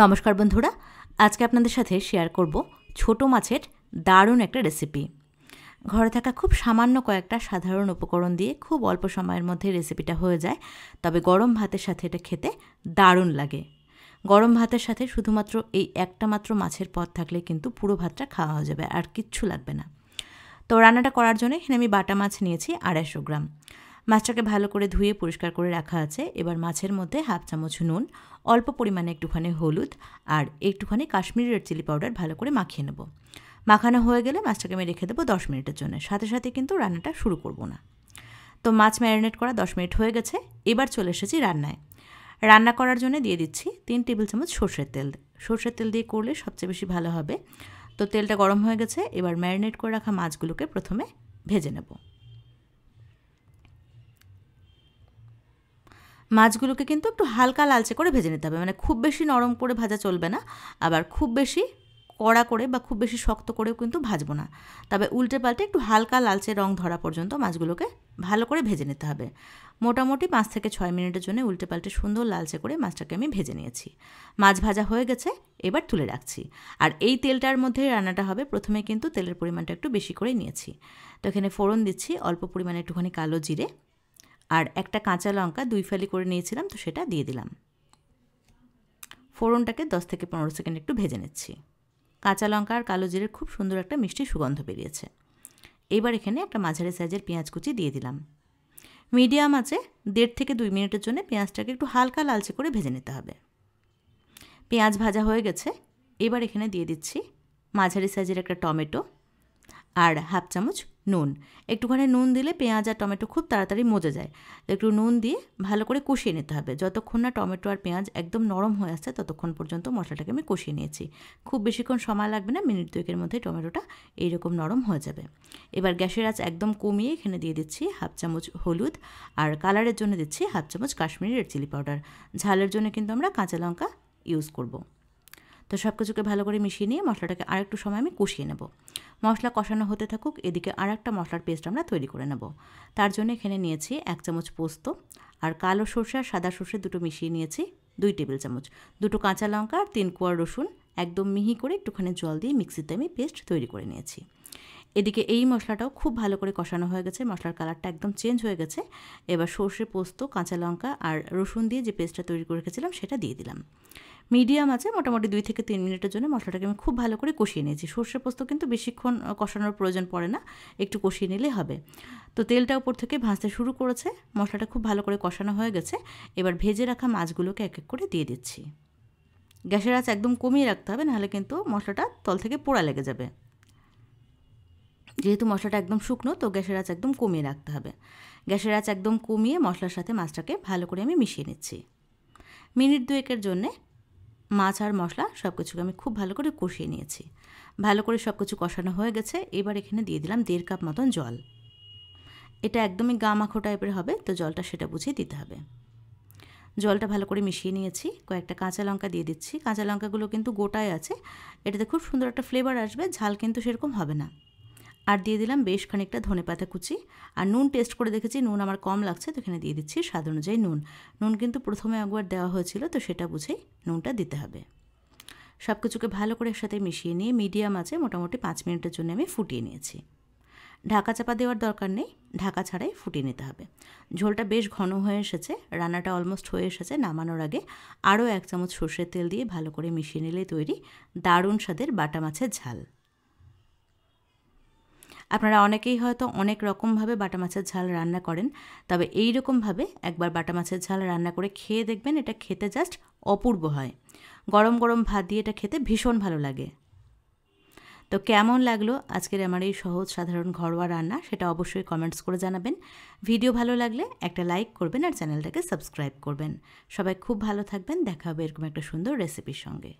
নমস্কার বন্ধুরা আজকে আপনাদের সাথে শেয়ার করব ছোট মাছের দারুণ একটা রেসিপি ঘরে থাকা খুব সামান্য কয়েকটা সাধারণ উপকরণ দিয়ে খুব অল্প সময়ের মধ্যে রেসিপিটা হয়ে যায় তবে গরম ভাতের সাথে এটা খেতে দারুণ লাগে গরম ভাতের সাথে শুধুমাত্র এই একটা মাত্র মাছের পদ থাকলে কিন্তু পুরো ভাতটা খাওয়া যাবে আর কিচ্ছু লাগবে না তো রান্নাটা করার জন্য এখানে আমি বাটা মাছ নিয়েছি আড়াইশো গ্রাম মাছটাকে ভালো করে ধুয়ে পরিষ্কার করে রাখা আছে এবার মাছের মধ্যে হাফ চামচ নুন অল্প পরিমাণে একটুখানি হলুদ আর একটুখানি কাশ্মীরি রেড চিলি পাউডার ভালো করে মাখিয়ে নেব মাখানো হয়ে গেলে মাছটাকে আমি রেখে দেবো দশ মিনিটের জন্য সাথে সাথে কিন্তু রান্নাটা শুরু করব না তো মাছ ম্যারিনেট করা দশ মিনিট হয়ে গেছে এবার চলে এসেছি রান্নায় রান্না করার জন্য দিয়ে দিচ্ছি তিন টেবিল চামচ সর্ষের তেল সর্ষের তেল দিয়ে করলে সবচেয়ে বেশি ভালো হবে তো তেলটা গরম হয়ে গেছে এবার ম্যারিনেট করে রাখা মাছগুলোকে প্রথমে ভেজে নেবো মাছগুলোকে কিন্তু একটু হালকা লালচে করে ভেজে নিতে হবে মানে খুব বেশি নরম করে ভাজা চলবে না আবার খুব বেশি কড়া করে বা খুব বেশি শক্ত করেও কিন্তু ভাজবো না তবে উল্টে পাল্টে একটু হালকা লালচে রং ধরা পর্যন্ত মাছগুলোকে ভালো করে ভেজে নিতে হবে মোটামুটি পাঁচ থেকে ছয় মিনিটের জন্য উল্টে পাল্টে সুন্দর লালচে করে মাছটাকে আমি ভেজে নিয়েছি মাছ ভাজা হয়ে গেছে এবার তুলে রাখছি আর এই তেলটার মধ্যে রান্নাটা হবে প্রথমে কিন্তু তেলের পরিমাণটা একটু বেশি করে নিয়েছি তো এখানে ফোড়ন দিচ্ছি অল্প পরিমাণে একটুখানি কালো জিরে আর একটা কাঁচা লঙ্কা দুই ফালি করে নিয়েছিলাম তো সেটা দিয়ে দিলাম ফোড়নটাকে দশ থেকে পনেরো সেকেন্ড একটু ভেজে নিচ্ছি কাঁচা লঙ্কা আর কালো জিরের খুব সুন্দর একটা মিষ্টি সুগন্ধ বেরিয়েছে এবার এখানে একটা মাঝারি সাইজের পেঁয়াজ কুচি দিয়ে দিলাম মিডিয়াম আছে দেড় থেকে দুই মিনিটের জন্য পেঁয়াজটাকে একটু হালকা লালচে করে ভেজে নিতে হবে পেঁয়াজ ভাজা হয়ে গেছে এবার এখানে দিয়ে দিচ্ছি মাঝারি সাইজের একটা টমেটো আর হাফ চামচ নুন একটুখানি নুন দিলে পেঁয়াজ আর টমেটো খুব তাড়াতাড়ি মজে যায় একটু নুন দিয়ে ভালো করে কষিয়ে নিতে হবে যতক্ষণ না টমেটো আর পেঁয়াজ একদম নরম হয়ে আসছে ততক্ষণ পর্যন্ত মশলাটাকে আমি কষিয়ে নিয়েছি খুব বেশিক্ষণ সময় লাগবে না মিনিট দুয়েকের মধ্যে টমেটোটা এইরকম নরম হয়ে যাবে এবার গ্যাসের আঁচ একদম কমিয়ে এখানে দিয়ে দিচ্ছি হাফ চামচ হলুদ আর কালারের জন্য দিচ্ছি হাফ চামচ কাশ্মীরি রেড চিলি পাউডার ঝালের জন্য কিন্তু আমরা কাঁচা লঙ্কা ইউজ করবো তো সব কিছুকে ভালো করে মিশিয়ে নিয়ে মশলাটাকে আরেকটু সময় আমি কষিয়ে নেব মশলা কষানো হতে থাকুক এদিকে আর একটা মশলার পেস্ট আমরা তৈরি করে নেব তার জন্য এখানে নিয়েছি এক চামচ পোস্ত আর কালো সর্ষে আর সাদা সর্ষে দুটো মিশিয়ে নিয়েছি দুই টেবিল চামচ দুটো কাঁচা লঙ্কা আর তিন কোয়ার রসুন একদম মিহি করে একটুখানি জল দিয়ে মিক্সিতে আমি পেস্ট তৈরি করে নিয়েছি এদিকে এই মশলাটাও খুব ভালো করে কষানো হয়ে গেছে মশলার কালারটা একদম চেঞ্জ হয়ে গেছে এবার সর্ষে পোস্ত কাঁচা লঙ্কা আর রসুন দিয়ে যে পেস্টটা তৈরি করে রেখেছিলাম সেটা দিয়ে দিলাম মিডিয়াম আছে মোটামুটি দুই থেকে তিন মিনিটের জন্য মশলাটাকে আমি খুব ভালো করে কষিয়ে নিয়েছি সর্ষে পোস্ত কিন্তু বেশিক্ষণ কষানোর প্রয়োজন পড়ে না একটু কষিয়ে নিলে হবে তো তেলটা উপর থেকে ভাজতে শুরু করেছে মশলাটা খুব ভালো করে কষানো হয়ে গেছে এবার ভেজে রাখা মাছগুলোকে এক এক করে দিয়ে দিচ্ছি গ্যাসের আঁচ একদম কমিয়ে রাখতে হবে নাহলে কিন্তু মশলাটা তল থেকে পোড়া লেগে যাবে যেহেতু মশলাটা একদম শুকনো তো গ্যাসের আঁচ একদম কমিয়ে রাখতে হবে গ্যাসের আঁচ একদম কমিয়ে মশলার সাথে মাছটাকে ভালো করে আমি মিশিয়ে নিচ্ছি মিনিট দুয়েকের জন্যে মাছ আর মশলা সব কিছুকে আমি খুব ভালো করে কষিয়ে নিয়েছি ভালো করে সব কিছু কষানো হয়ে গেছে এবার এখানে দিয়ে দিলাম দেড় কাপ মতন জল এটা একদমই গা মাখো টাইপের হবে তো জলটা সেটা বুঝিয়ে দিতে হবে জলটা ভালো করে মিশিয়ে নিয়েছি কয়েকটা কাঁচা লঙ্কা দিয়ে দিচ্ছি কাঁচা লঙ্কাগুলো কিন্তু গোটায় আছে এটাতে খুব সুন্দর একটা ফ্লেভার আসবে ঝাল কিন্তু সেরকম হবে না আর দিয়ে দিলাম বেশ খানিকটা ধনে পাতা কুচি আর নুন টেস্ট করে দেখেছি নুন আমার কম লাগছে তো এখানে দিয়ে দিচ্ছি স্বাদ অনুযায়ী নুন নুন কিন্তু প্রথমে একবার দেওয়া হয়েছিল তো সেটা বুঝেই নুনটা দিতে হবে সব কিছুকে ভালো করে একসাথে মিশিয়ে নিয়ে মিডিয়াম আছে মোটামুটি পাঁচ মিনিটের জন্য আমি ফুটিয়ে নিয়েছি ঢাকা চাপা দেওয়ার দরকার নেই ঢাকা ছাড়াই ফুটিয়ে নিতে হবে ঝোলটা বেশ ঘন হয়ে এসেছে রান্নাটা অলমোস্ট হয়ে এসেছে নামানোর আগে আরও এক চামচ সর্ষের তেল দিয়ে ভালো করে মিশিয়ে নিলে তৈরি দারুণ স্বাদের বাটা মাছের ঝাল আপনারা অনেকেই হয়তো অনেক রকমভাবে বাটা মাছের ঝাল রান্না করেন তবে এই রকমভাবে একবার বাটা মাছের ঝাল রান্না করে খেয়ে দেখবেন এটা খেতে জাস্ট অপূর্ব হয় গরম গরম ভাত দিয়ে এটা খেতে ভীষণ ভালো লাগে তো কেমন লাগলো আজকের আমার এই সহজ সাধারণ ঘরোয়া রান্না সেটা অবশ্যই কমেন্টস করে জানাবেন ভিডিও ভালো লাগলে একটা লাইক করবেন আর চ্যানেলটাকে সাবস্ক্রাইব করবেন সবাই খুব ভালো থাকবেন দেখা হবে এরকম একটা সুন্দর রেসিপির সঙ্গে